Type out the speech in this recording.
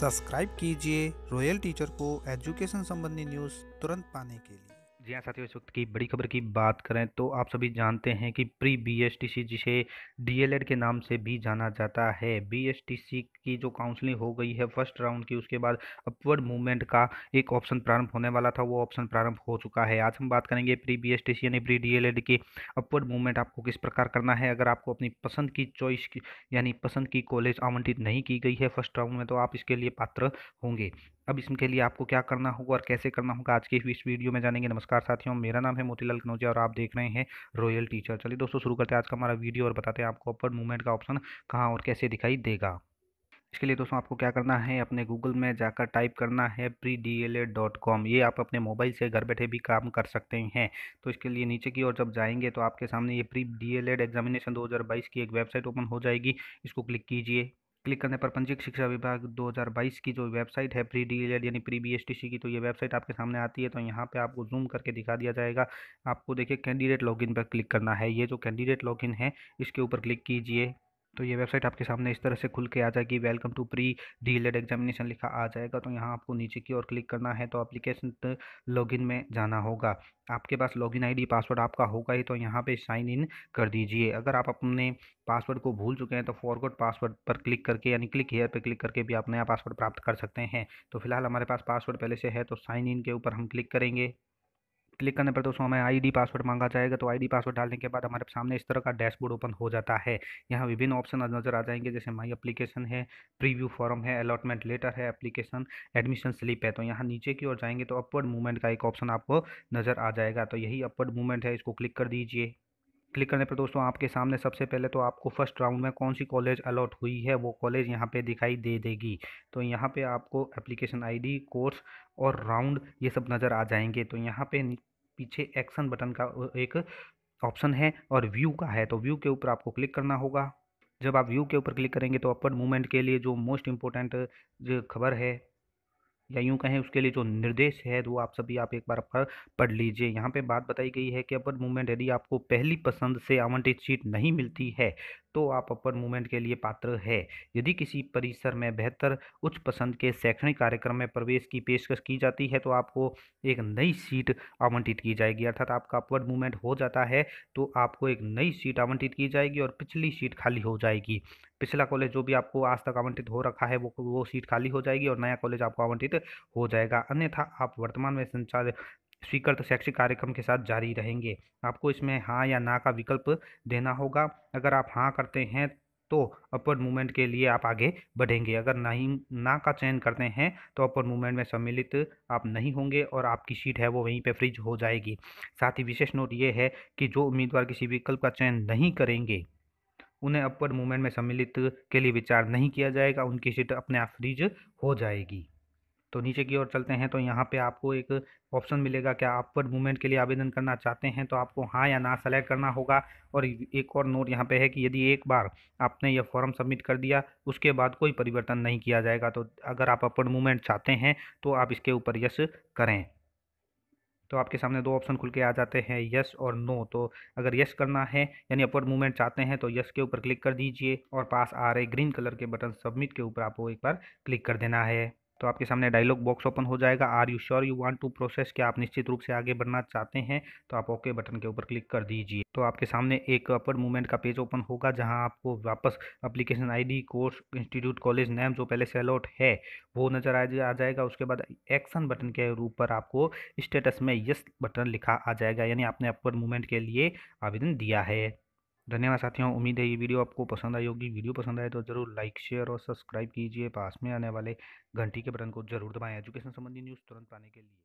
subscribe कीजिए Royal Teacher को education संबंधी न्यूज़ तुरंत पाने के लिए जी हाँ साथियों इस वक्त की बड़ी खबर की बात करें तो आप सभी जानते हैं कि प्री बीएसटीसी जिसे डीएलएड के नाम से भी जाना जाता है बीएसटीसी की जो काउंसलिंग हो गई है फर्स्ट राउंड की उसके बाद अपवर्ड मूवमेंट का एक ऑप्शन प्रारंभ होने वाला था वो ऑप्शन प्रारंभ हो चुका है आज हम बात करेंगे प्री बी यानी प्री डी की अपवर्ड मूवमेंट आपको किस प्रकार करना है अगर आपको अपनी पसंद की चॉइस यानी पसंद की कॉलेज आवंटित नहीं की गई है फर्स्ट राउंड में तो आप इसके लिए पात्र होंगे अब इसके लिए आपको क्या करना होगा और कैसे करना होगा आज के इस वीडियो में जानेंगे नमस्कार साथियों मेरा नाम है मोतीलाल कनौजिया और आप देख रहे हैं रॉयल टीचर चलिए दोस्तों शुरू करते हैं आज का हमारा वीडियो और बताते हैं आपको अपवर्ड मूवमेंट का ऑप्शन कहाँ और कैसे दिखाई देगा इसके लिए दोस्तों आपको क्या करना है अपने गूगल में जाकर टाइप करना है pre D L Ed dot com ये आप अपने मोबाइल से घर बैठे भी काम कर सकते हैं तो इसके लिए नीचे की ओर जब जाएंगे तो आपके सामने ये pre D L Ed examination दो हज़ार बाईस की एक वेबसाइट ओपन हो जाएगी इसको क्लिक कीजिए क्लिक करने पर पंजीक शिक्षा विभाग 2022 की जो वेबसाइट है प्री डी e यानी प्री बी की तो ये वेबसाइट आपके सामने आती है तो यहाँ पे आपको जूम करके दिखा दिया जाएगा आपको देखिए कैंडिडेट लॉगिन पर क्लिक करना है ये जो कैंडिडेट लॉगिन है इसके ऊपर क्लिक कीजिए तो ये वेबसाइट आपके सामने इस तरह से खुल के आ जाएगी welcome to pre DElEd examination लिखा आ जाएगा तो यहाँ आपको नीचे की ओर क्लिक करना है तो अप्लीकेशन लॉगिन में जाना होगा आपके पास लॉगिन आईडी पासवर्ड आपका होगा ही तो यहाँ पे साइन इन कर दीजिए अगर आप अपने पासवर्ड को भूल चुके हैं तो फॉरवर्ड पासवर्ड पर क्लिक करके यानी क्लिक हेयर पर क्लिक करके भी आप नया पासवर्ड प्राप्त कर सकते हैं तो फिलहाल हमारे पास पासवर्ड पहले से है तो साइन इन के ऊपर हम क्लिक करेंगे क्लिक करने पर दोस्तों हमें आईडी पासवर्ड मांगा जाएगा तो आईडी पासवर्ड डालने के बाद हमारे सामने इस तरह का डैशबोर्ड ओपन हो जाता है यहाँ विभिन्न ऑप्शन नजर आ जाएंगे जैसे माई एप्लीकेशन है प्रीव्यू फॉर्म है अलॉटमेंट लेटर है एप्लीकेशन एडमिशन स्लिप है तो यहाँ नीचे की ओर जाएंगे तो अपवर्ड मूवमेंट का एक ऑप्शन आपको नज़र आ जाएगा तो यही अपवर्ड मूवमेंट है इसको क्लिक कर दीजिए क्लिक करने पर दोस्तों आपके सामने सबसे पहले तो आपको फर्स्ट राउंड में कौन सी कॉलेज अलॉट हुई है वो कॉलेज यहाँ पे दिखाई दे देगी तो यहाँ पे आपको एप्लीकेशन आईडी कोर्स और राउंड ये सब नज़र आ जाएंगे तो यहाँ पे पीछे एक्शन बटन का एक ऑप्शन है और व्यू का है तो व्यू के ऊपर आपको क्लिक करना होगा जब आप व्यू के ऊपर क्लिक करेंगे तो अपर मूवमेंट के लिए जो मोस्ट इम्पोर्टेंट खबर है या यूं कहें उसके लिए जो निर्देश है वो आप सभी आप एक बार पढ़ लीजिए यहाँ पे बात बताई गई है कि अपर मूवमेंट यदि आपको पहली पसंद से आवंटित सीट नहीं मिलती है तो आप अपर मूवमेंट के लिए पात्र है यदि किसी परिसर में बेहतर उच्च पसंद के शैक्षणिक कार्यक्रम में प्रवेश की पेशकश की जाती है तो आपको एक नई सीट आवंटित की जाएगी अर्थात आपका अपवर्ड मूवमेंट हो जाता है तो आपको एक नई सीट आवंटित की जाएगी और पिछली सीट खाली हो जाएगी पिछला कॉलेज जो भी आपको आज तक आवंटित हो रखा है वो वो सीट खाली हो जाएगी और नया कॉलेज आपको आवंटित हो जाएगा अन्यथा आप वर्तमान में संचालित स्वीकृत शैक्षिक कार्यक्रम के साथ जारी रहेंगे आपको इसमें हाँ या ना का विकल्प देना होगा अगर आप हाँ करते हैं तो अपर मूवमेंट के लिए आप आगे बढ़ेंगे अगर नहीं ना का चयन करते हैं तो अपर मूवमेंट में सम्मिलित आप नहीं होंगे और आपकी सीट है वो वहीं पे फ्रिज हो जाएगी साथ ही विशेष नोट ये है कि जो उम्मीदवार किसी विकल्प का चयन नहीं करेंगे उन्हें अपर मूवमेंट में सम्मिलित के लिए विचार नहीं किया जाएगा उनकी सीट अपने आप फ्रिज हो जाएगी तो नीचे की ओर चलते हैं तो यहाँ पे आपको एक ऑप्शन मिलेगा आप पर मूवमेंट के लिए आवेदन करना चाहते हैं तो आपको हाँ या ना सेलेक्ट करना होगा और एक और नोट यहाँ पे है कि यदि एक बार आपने यह फॉर्म सबमिट कर दिया उसके बाद कोई परिवर्तन नहीं किया जाएगा तो अगर आप अपर मूवमेंट चाहते हैं तो आप इसके ऊपर यस करें तो आपके सामने दो ऑप्शन खुल के आ जाते हैं यस और नो तो अगर यस करना है यानी अपवर्ड मूवमेंट चाहते हैं तो यस के ऊपर क्लिक कर दीजिए और पास आ रहे ग्रीन कलर के बटन सबमिट के ऊपर आपको एक बार क्लिक कर देना है तो आपके सामने डायलॉग बॉक्स ओपन हो जाएगा are you sure you want to process क्या आप निश्चित रूप से आगे बढ़ना चाहते हैं तो आप ओके बटन के ऊपर क्लिक कर दीजिए तो आपके सामने एक अपवर्ड मूवमेंट का पेज ओपन होगा जहां आपको वापस application ID course institute college name जो पहले से अलॉट है वो नज़र आ जाएगा उसके बाद एक्शन बटन के ऊपर आपको स्टेटस में यस बटन लिखा आ जाएगा यानी आपने अपवर्ड मूवमेंट के लिए आवेदन दिया है धन्यवाद साथियों उम्मीद है ये वीडियो आपको पसंद आई होगी वीडियो पसंद आए तो जरूर लाइक शेयर और सब्सक्राइब कीजिए पास में आने वाले घंटी के बटन को जरूर दबाएं एजुकेशन संबंधी न्यूज़ तुरंत पाने के लिए